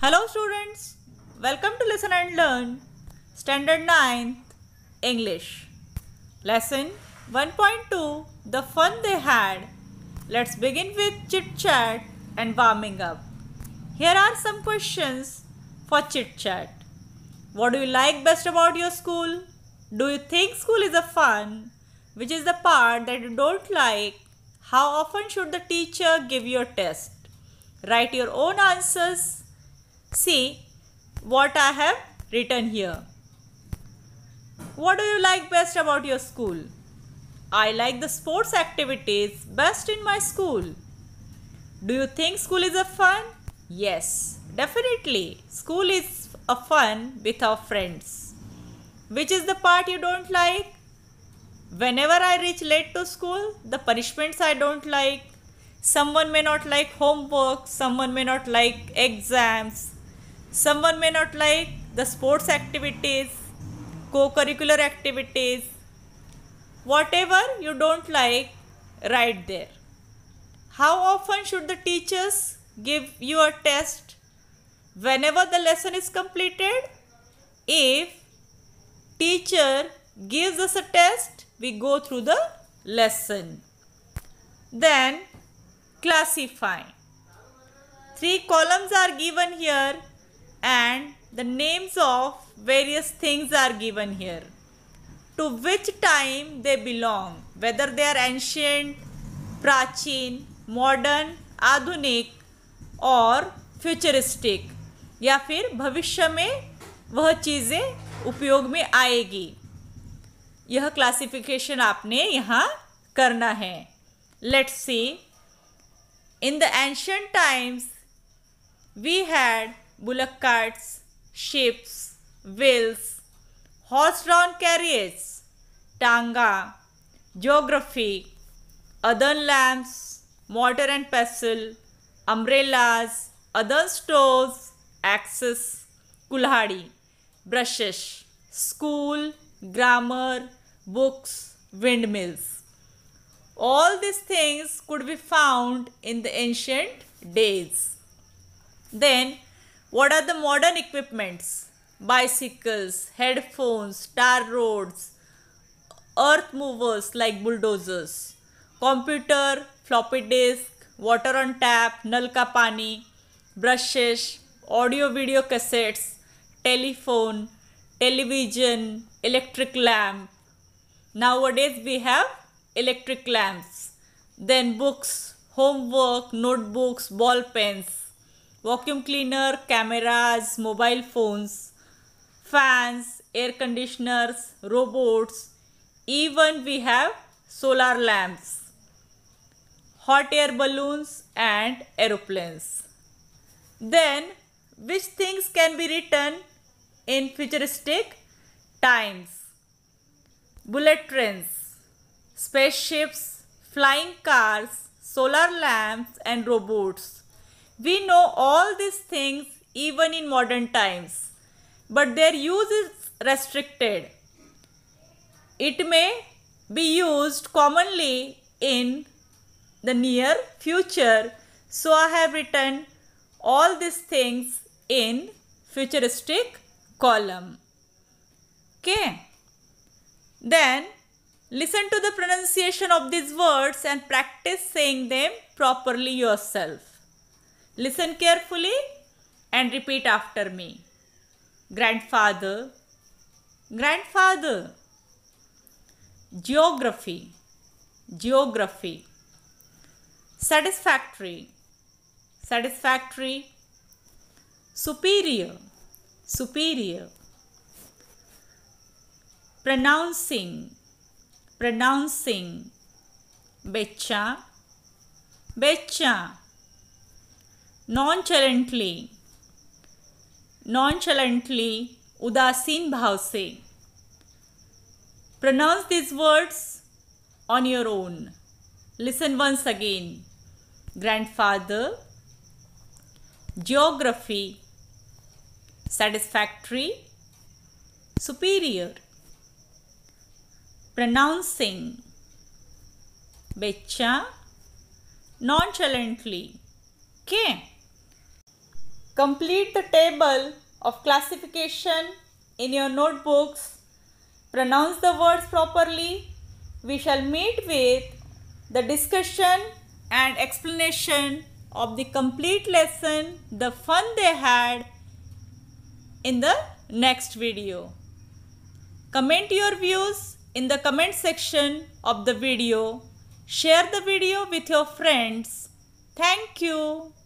Hello students, welcome to Listen and Learn, Standard 9th, English. Lesson 1.2, The Fun They Had. Let's begin with chit-chat and warming up. Here are some questions for chit-chat. What do you like best about your school? Do you think school is a fun? Which is the part that you don't like? How often should the teacher give you a test? Write your own answers See what I have written here. What do you like best about your school? I like the sports activities best in my school. Do you think school is a fun? Yes, definitely. School is a fun with our friends. Which is the part you don't like? Whenever I reach late to school, the punishments I don't like. Someone may not like homework, someone may not like exams, Someone may not like the sports activities, co curricular activities. Whatever you don't like, write there. How often should the teachers give you a test? Whenever the lesson is completed, if teacher gives us a test, we go through the lesson. Then classify. Three columns are given here and the names of various things are given here to which time they belong whether they are ancient prachin modern आधुनिक or futuristic ya fir bhavishya mein वह चीज़ें उपयोग में आएगी यह classification आपने यहाँ करना है let's see in the ancient times we had bullock carts, ships, wheels, horse-drawn carriages, tanga, geography, earthen lamps, mortar and pestle, umbrellas, other stores, axes, kulhadi, brushes, school, grammar, books, windmills. All these things could be found in the ancient days. Then what are the modern equipments? Bicycles, headphones, tar roads, earth movers like bulldozers, computer, floppy disk, water on tap, nalka pani, brushes, audio video cassettes, telephone, television, electric lamp. Nowadays we have electric lamps. Then books, homework, notebooks, ball pens vacuum cleaner, cameras, mobile phones, fans, air conditioners, robots, even we have solar lamps, hot air balloons and aeroplanes. Then which things can be written in futuristic times? Bullet trains, spaceships, flying cars, solar lamps and robots. We know all these things even in modern times, but their use is restricted. It may be used commonly in the near future. So I have written all these things in futuristic column. Okay. Then listen to the pronunciation of these words and practice saying them properly yourself. Listen carefully and repeat after me. Grandfather, grandfather. Geography, geography. Satisfactory, satisfactory. Superior, superior. Pronouncing, pronouncing. Becha, becha. Nonchalantly nonchalantly उदासीन भाव से pronounce this words on your own listen once again grandfather geography satisfactory superior pronouncing बेचा non चैलेंटली क्या Complete the table of classification in your notebooks. Pronounce the words properly. We shall meet with the discussion and explanation of the complete lesson, the fun they had in the next video. Comment your views in the comment section of the video. Share the video with your friends. Thank you.